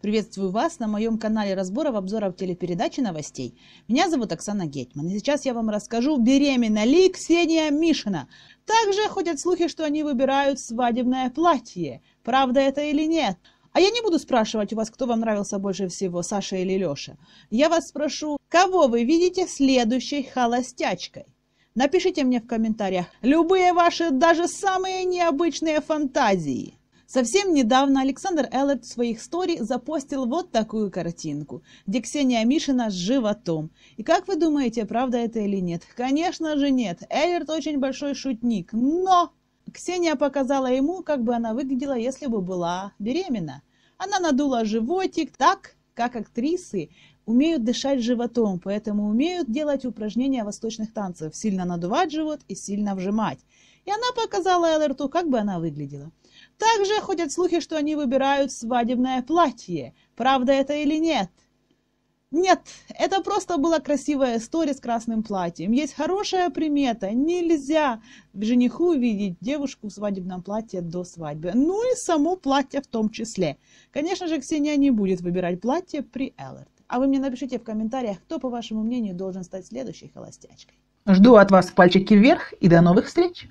Приветствую вас на моем канале разборов, обзоров, телепередач и новостей. Меня зовут Оксана Гетьман, и сейчас я вам расскажу, беременна ли Ксения Мишина. Также ходят слухи, что они выбирают свадебное платье. Правда это или нет? А я не буду спрашивать у вас, кто вам нравился больше всего, Саша или Леша. Я вас спрошу, кого вы видите следующей холостячкой? Напишите мне в комментариях любые ваши, даже самые необычные фантазии. Совсем недавно Александр Эллерт в своих стори запостил вот такую картинку, где Ксения Мишина с животом. И как вы думаете, правда это или нет? Конечно же нет, Эллерт очень большой шутник, но... Ксения показала ему, как бы она выглядела, если бы была беременна. Она надула животик так, как актрисы умеют дышать животом, поэтому умеют делать упражнения восточных танцев, сильно надувать живот и сильно вжимать и она показала Эллерту, как бы она выглядела. Также ходят слухи, что они выбирают свадебное платье. Правда это или нет? Нет, это просто была красивая история с красным платьем. Есть хорошая примета. Нельзя жениху увидеть девушку в свадебном платье до свадьбы. Ну и само платье в том числе. Конечно же, Ксения не будет выбирать платье при Эллерт. А вы мне напишите в комментариях, кто, по вашему мнению, должен стать следующей холостячкой. Жду от вас пальчики вверх и до новых встреч!